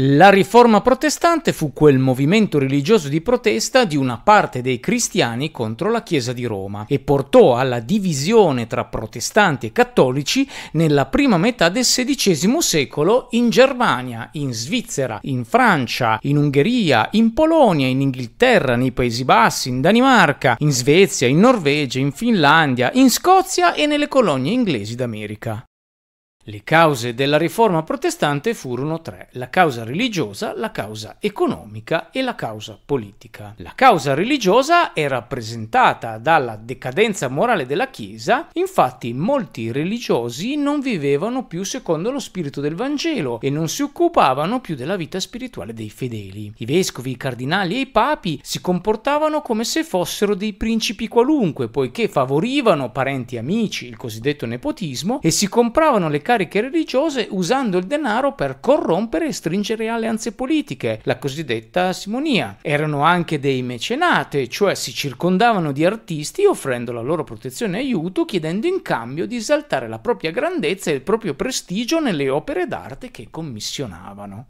La riforma protestante fu quel movimento religioso di protesta di una parte dei cristiani contro la Chiesa di Roma e portò alla divisione tra protestanti e cattolici nella prima metà del XVI secolo in Germania, in Svizzera, in Francia, in Ungheria, in Polonia, in Inghilterra, nei Paesi Bassi, in Danimarca, in Svezia, in Norvegia, in Finlandia, in Scozia e nelle colonie inglesi d'America. Le cause della riforma protestante furono tre, la causa religiosa, la causa economica e la causa politica. La causa religiosa è rappresentata dalla decadenza morale della Chiesa, infatti molti religiosi non vivevano più secondo lo spirito del Vangelo e non si occupavano più della vita spirituale dei fedeli. I vescovi, i cardinali e i papi si comportavano come se fossero dei principi qualunque, poiché favorivano parenti e amici, il cosiddetto nepotismo, e si compravano le cariche cariche religiose usando il denaro per corrompere e stringere alleanze politiche, la cosiddetta simonia. Erano anche dei mecenate, cioè si circondavano di artisti offrendo la loro protezione e aiuto, chiedendo in cambio di esaltare la propria grandezza e il proprio prestigio nelle opere d'arte che commissionavano.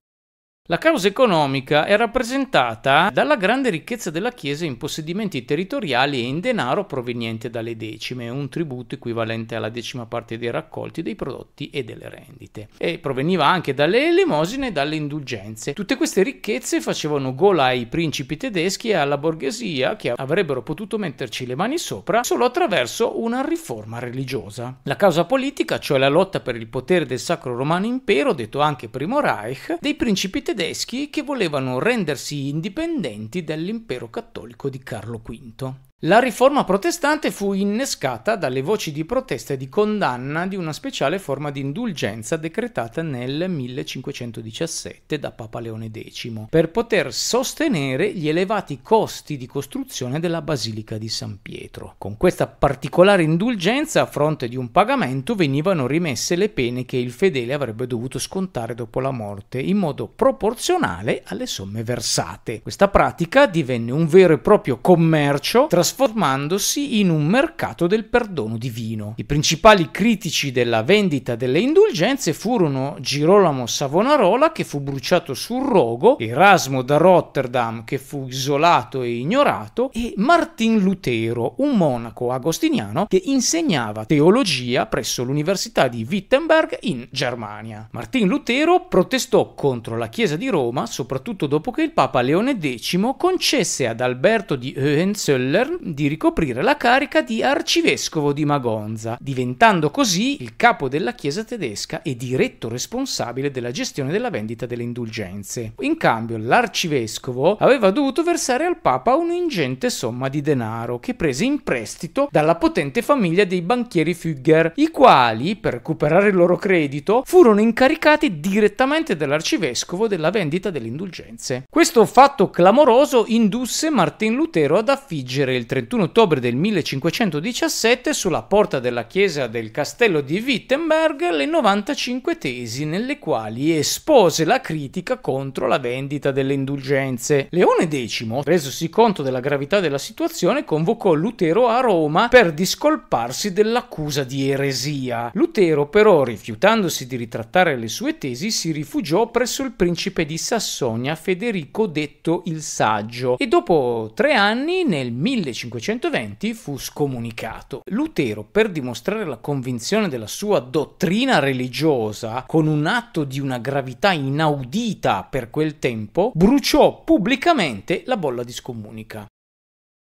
La causa economica è rappresentata dalla grande ricchezza della Chiesa in possedimenti territoriali e in denaro proveniente dalle decime, un tributo equivalente alla decima parte dei raccolti dei prodotti e delle rendite, e proveniva anche dalle elemosine e dalle indulgenze. Tutte queste ricchezze facevano gola ai principi tedeschi e alla borghesia che avrebbero potuto metterci le mani sopra solo attraverso una riforma religiosa. La causa politica, cioè la lotta per il potere del Sacro Romano Impero, detto anche Primo Reich, dei principi tedeschi tedeschi che volevano rendersi indipendenti dall'impero cattolico di Carlo V. La riforma protestante fu innescata dalle voci di protesta e di condanna di una speciale forma di indulgenza decretata nel 1517 da Papa Leone X per poter sostenere gli elevati costi di costruzione della Basilica di San Pietro. Con questa particolare indulgenza, a fronte di un pagamento, venivano rimesse le pene che il fedele avrebbe dovuto scontare dopo la morte in modo proporzionale alle somme versate. Questa pratica divenne un vero e proprio commercio, tras- trasformandosi in un mercato del perdono divino. I principali critici della vendita delle indulgenze furono Girolamo Savonarola che fu bruciato sul rogo, Erasmo da Rotterdam che fu isolato e ignorato e Martin Lutero, un monaco agostiniano che insegnava teologia presso l'Università di Wittenberg in Germania. Martin Lutero protestò contro la Chiesa di Roma soprattutto dopo che il Papa Leone X concesse ad Alberto di Hohenzollern di ricoprire la carica di arcivescovo di Magonza, diventando così il capo della chiesa tedesca e diretto responsabile della gestione della vendita delle indulgenze. In cambio l'arcivescovo aveva dovuto versare al Papa un'ingente somma di denaro che prese in prestito dalla potente famiglia dei banchieri Fugger, i quali, per recuperare il loro credito, furono incaricati direttamente dall'arcivescovo della vendita delle indulgenze. Questo fatto clamoroso indusse Martin Lutero ad affiggere il 31 ottobre del 1517 sulla porta della chiesa del castello di Wittenberg le 95 tesi nelle quali espose la critica contro la vendita delle indulgenze. Leone X, resosi conto della gravità della situazione, convocò Lutero a Roma per discolparsi dell'accusa di eresia. Lutero però, rifiutandosi di ritrattare le sue tesi, si rifugiò presso il principe di Sassonia Federico detto il Saggio e dopo tre anni nel 1517 1520 fu scomunicato. Lutero, per dimostrare la convinzione della sua dottrina religiosa con un atto di una gravità inaudita per quel tempo, bruciò pubblicamente la bolla di scomunica.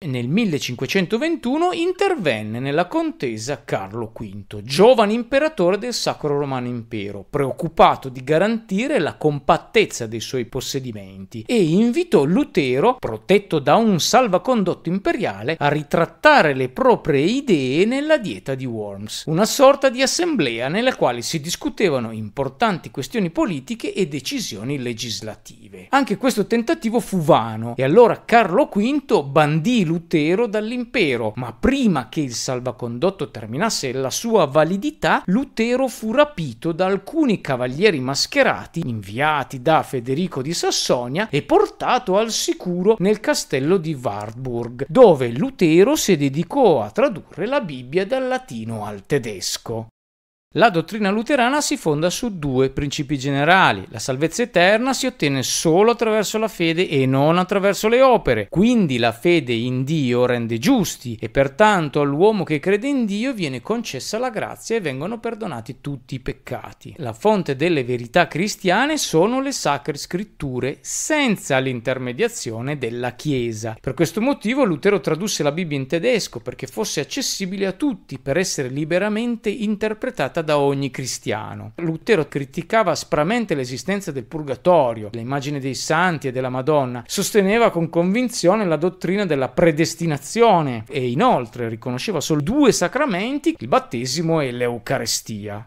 Nel 1521 intervenne nella contesa Carlo V, giovane imperatore del Sacro Romano Impero, preoccupato di garantire la compattezza dei suoi possedimenti e invitò Lutero, protetto da un salvacondotto imperiale, a ritrattare le proprie idee nella dieta di Worms, una sorta di assemblea nella quale si discutevano importanti questioni politiche e decisioni legislative. Anche questo tentativo fu vano e allora Carlo V bandì Lutero dall'impero, ma prima che il salvacondotto terminasse la sua validità, Lutero fu rapito da alcuni cavalieri mascherati inviati da Federico di Sassonia e portato al sicuro nel castello di Wartburg, dove Lutero si dedicò a tradurre la Bibbia dal latino al tedesco. La dottrina luterana si fonda su due principi generali. La salvezza eterna si ottiene solo attraverso la fede e non attraverso le opere. Quindi la fede in Dio rende giusti e pertanto all'uomo che crede in Dio viene concessa la grazia e vengono perdonati tutti i peccati. La fonte delle verità cristiane sono le sacre scritture senza l'intermediazione della Chiesa. Per questo motivo Lutero tradusse la Bibbia in tedesco perché fosse accessibile a tutti per essere liberamente interpretata accettata da ogni cristiano. Lutero criticava aspramente l'esistenza del purgatorio, l'immagine dei santi e della Madonna, sosteneva con convinzione la dottrina della predestinazione e inoltre riconosceva solo due sacramenti, il battesimo e l'Eucarestia.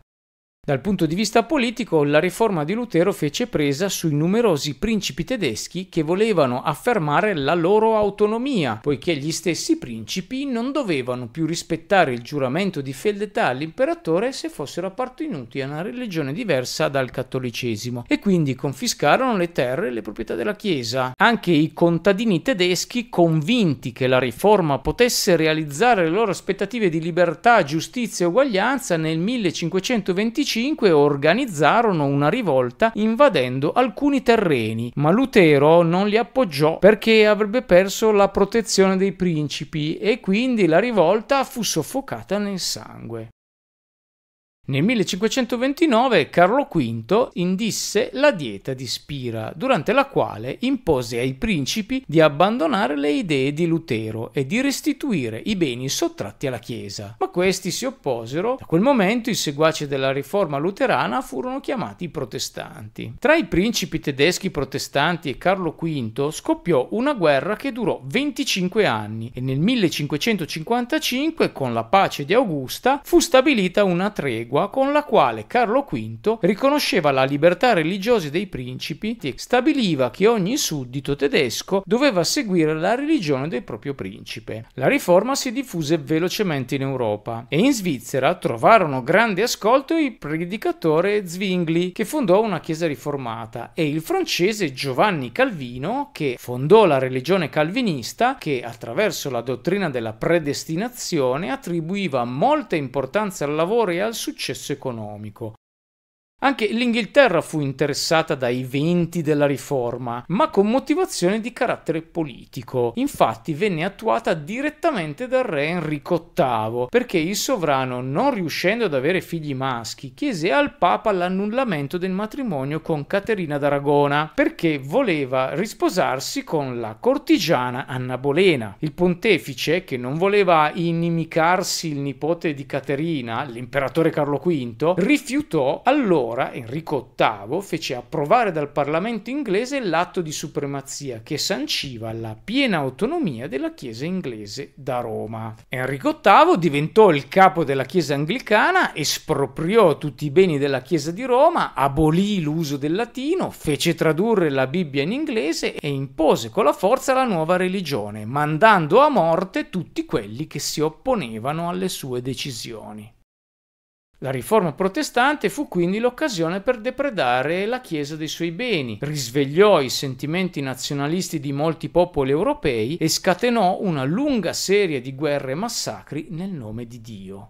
Dal punto di vista politico, la riforma di Lutero fece presa sui numerosi principi tedeschi che volevano affermare la loro autonomia, poiché gli stessi principi non dovevano più rispettare il giuramento di fedeltà all'imperatore se fossero appartenuti a una religione diversa dal cattolicesimo e quindi confiscarono le terre e le proprietà della Chiesa. Anche i contadini tedeschi, convinti che la riforma potesse realizzare le loro aspettative di libertà, giustizia e uguaglianza, nel 1525 25 organizzarono una rivolta invadendo alcuni terreni, ma Lutero non li appoggiò perché avrebbe perso la protezione dei principi e quindi la rivolta fu soffocata nel sangue. Nel 1529 Carlo V indisse la dieta di Spira, durante la quale impose ai principi di abbandonare le idee di Lutero e di restituire i beni sottratti alla Chiesa. Ma questi si opposero. Da quel momento i seguaci della riforma luterana furono chiamati protestanti. Tra i principi tedeschi protestanti e Carlo V scoppiò una guerra che durò 25 anni e nel 1555, con la pace di Augusta, fu stabilita una tregua tregua con la quale Carlo V riconosceva la libertà religiosa dei principi e stabiliva che ogni suddito tedesco doveva seguire la religione del proprio principe. La riforma si diffuse velocemente in Europa e in Svizzera trovarono grande ascolto il predicatore Zwingli che fondò una chiesa riformata e il francese Giovanni Calvino che fondò la religione calvinista che attraverso la dottrina della predestinazione attribuiva molta importanza al lavoro e al successo successo economico anche l'Inghilterra fu interessata dai venti della riforma, ma con motivazione di carattere politico. Infatti venne attuata direttamente dal re Enrico VIII, perché il sovrano, non riuscendo ad avere figli maschi, chiese al Papa l'annullamento del matrimonio con Caterina d'Aragona, perché voleva risposarsi con la cortigiana Anna Bolena. Il pontefice, che non voleva inimicarsi il nipote di Caterina, l'imperatore Carlo V, rifiutò allora ancora, Enrico VIII fece approvare dal Parlamento inglese l'atto di supremazia che sanciva la piena autonomia della Chiesa inglese da Roma. Enrico VIII diventò il capo della Chiesa anglicana, espropriò tutti i beni della Chiesa di Roma, abolì l'uso del latino, fece tradurre la Bibbia in inglese e impose con la forza la nuova religione, mandando a morte tutti quelli che si opponevano alle sue decisioni. La riforma protestante fu quindi l'occasione per depredare la Chiesa dei suoi beni, risvegliò i sentimenti nazionalisti di molti popoli europei e scatenò una lunga serie di guerre e massacri nel nome di Dio.